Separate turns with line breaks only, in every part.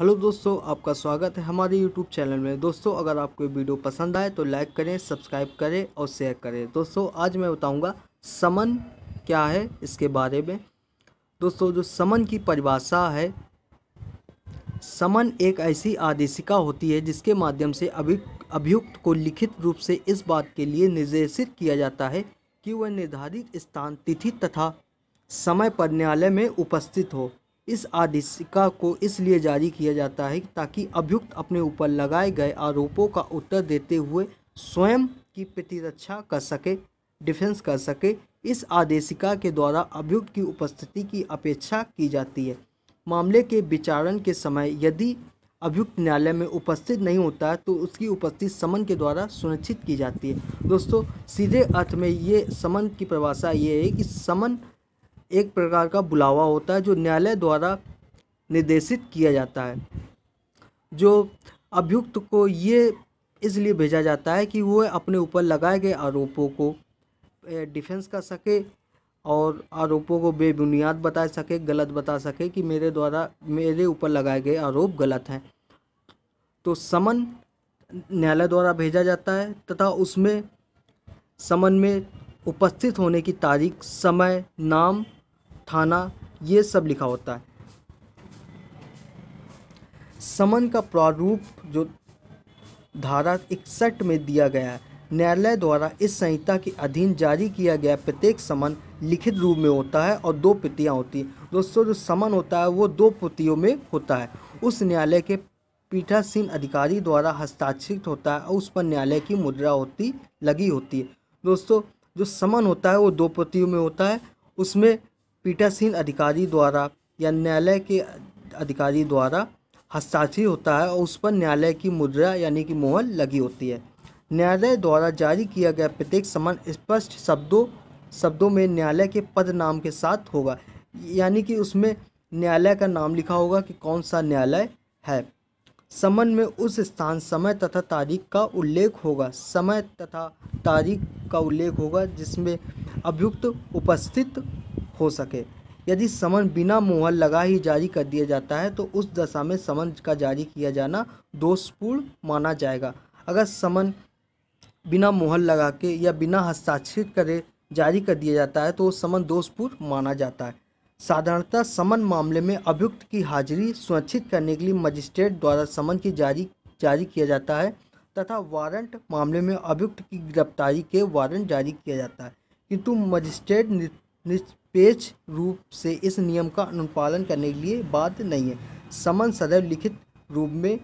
hello दोस्तों आपका स्वागत है हमारे यूट्यूब चैनल में दोस्तों अगर आपको ये वीडियो पसंद आए तो लाइक करें सब्सक्राइब करें और शेयर करें दोस्तों आज मैं बताऊंगा समन क्या है इसके बारे में दोस्तों जो समन की परिभाषा है समन एक ऐसी आदेशिका होती है जिसके माध्यम से अभि अभियुक्त को लिखित रूप से इस बात के लिए निर्देशित किया जाता है कि वह निर्धारित स्थान तिथि तथा समय पर न्यायालय में उपस्थित हो इस आदेशिका को इसलिए जारी किया जाता है ताकि अभियुक्त अपने ऊपर लगाए गए आरोपों का उत्तर देते हुए स्वयं की प्रतिरक्षा कर सके डिफेंस कर सके इस आदेशिका के द्वारा अभियुक्त की उपस्थिति की अपेक्षा की जाती है मामले के विचारण के समय यदि अभियुक्त न्यायालय में उपस्थित नहीं होता है तो उसकी उपस्थिति समन के द्वारा सुनिश्चित की जाती है दोस्तों सीधे अर्थ में ये समन की परिभाषा ये है कि समन एक प्रकार का बुलावा होता है जो न्यायालय द्वारा निर्देशित किया जाता है जो अभियुक्त को ये इसलिए भेजा जाता है कि वो अपने ऊपर लगाए गए आरोपों को डिफेंस कर सके और आरोपों को बेबुनियाद बता सके गलत बता सके कि मेरे द्वारा मेरे ऊपर लगाए गए आरोप गलत हैं तो समन न्यायालय द्वारा भेजा जाता है तथा उसमें समन में उपस्थित होने की तारीख समय नाम थाना ये सब लिखा होता है समन का प्रारूप जो धारा इकसठ में दिया गया है न्यायालय द्वारा इस संहिता के अधीन जारी किया गया प्रत्येक समन लिखित रूप में होता है और दो प्रतियाँ होती हैं दोस्तों जो समन होता है वो दो प्रतियों में होता है उस न्यायालय के पीठासीन अधिकारी द्वारा हस्ताक्षरित होता है और उस पर न्यायालय की मुद्रा होती लगी होती है दोस्तों जो समन होता है वो दो प्रतियों में होता है उसमें पीठासीन अधिकारी द्वारा या न्यायालय के अधिकारी द्वारा हस्ताक्षर होता है और उस पर न्यायालय की मुद्रा यानी कि मोहर लगी होती है न्यायालय द्वारा जारी किया गया प्रत्येक समन स्पष्ट शब्दों शब्दों में न्यायालय के पद नाम के साथ होगा यानी कि उसमें न्यायालय का नाम लिखा होगा कि कौन सा न्यायालय है समन में उस स्थान समय तथा तारीख का उल्लेख होगा समय तथा तारीख का उल्लेख होगा जिसमें अभियुक्त उपस्थित हो सके यदि समन बिना मोहर लगा ही जारी कर दिया जाता है तो उस दशा में समन का जारी किया जाना दोषपूर्ण माना जाएगा अगर समन बिना मोहर लगा के या बिना हस्ताक्षर करे जारी कर दिया जाता है तो समन दोषपूर्ण माना जाता है साधारणतः समन मामले में अभियुक्त की हाजिरी सुनिश्चित करने के लिए मजिस्ट्रेट द्वारा समन की जारी जारी किया जाता है तथा वारंट मामले में अभियुक्त की गिरफ्तारी के वारंट जारी किया जाता है किंतु मजिस्ट्रेट निष्पेक्ष रूप से इस नियम का अनुपालन करने के लिए बाध्य नहीं है समन सदैव लिखित रूप में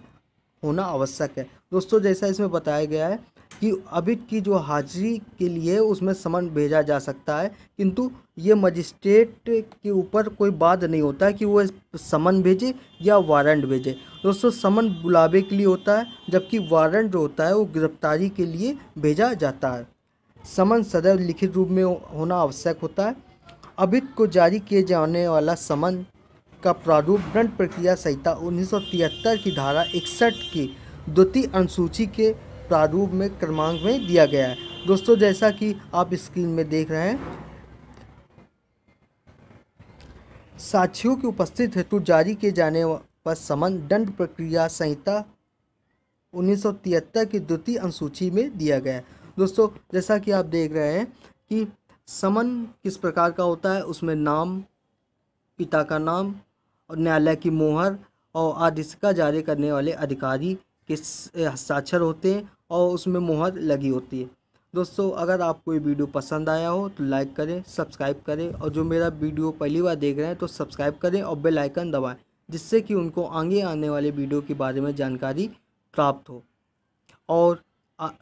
होना आवश्यक है दोस्तों जैसा इसमें बताया गया है कि अबिट की जो हाजिरी के लिए उसमें समन भेजा जा सकता है किंतु ये मजिस्ट्रेट के ऊपर कोई बात नहीं होता है कि वो समन भेजे या वारंट भेजे दोस्तों समन बुलावे के लिए होता है जबकि वारंट जो होता है वो गिरफ्तारी के लिए भेजा जाता है समन सदैव लिखित रूप में होना आवश्यक होता है अबिट को जारी किए जाने वाला समन का प्रारूप दंड प्रक्रिया संहिता उन्नीस की धारा इकसठ की द्वितीय अनुसूची के प्रारूप में क्रमांक में दिया गया है दोस्तों जैसा कि आप स्क्रीन में देख रहे हैं साक्षियों की उपस्थित हेतु जारी किए जाने पर समन दंड प्रक्रिया संहिता तिहत्तर की द्वितीय अनुसूची में दिया गया है दोस्तों जैसा कि आप देख रहे हैं कि समन किस प्रकार का होता है उसमें नाम पिता का नाम और न्यायालय की मोहर और आदेशिका जारी करने वाले अधिकारी के हस्ताक्षर होते हैं और उसमें मोहर लगी होती है दोस्तों अगर आपको ये वीडियो पसंद आया हो तो लाइक करें सब्सक्राइब करें और जो मेरा वीडियो पहली बार देख रहे हैं तो सब्सक्राइब करें और बेल आइकन दबाएं जिससे कि उनको आगे आने वाले वीडियो के बारे में जानकारी प्राप्त हो और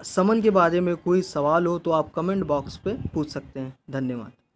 समन के बारे में कोई सवाल हो तो आप कमेंट बॉक्स पर पूछ सकते हैं धन्यवाद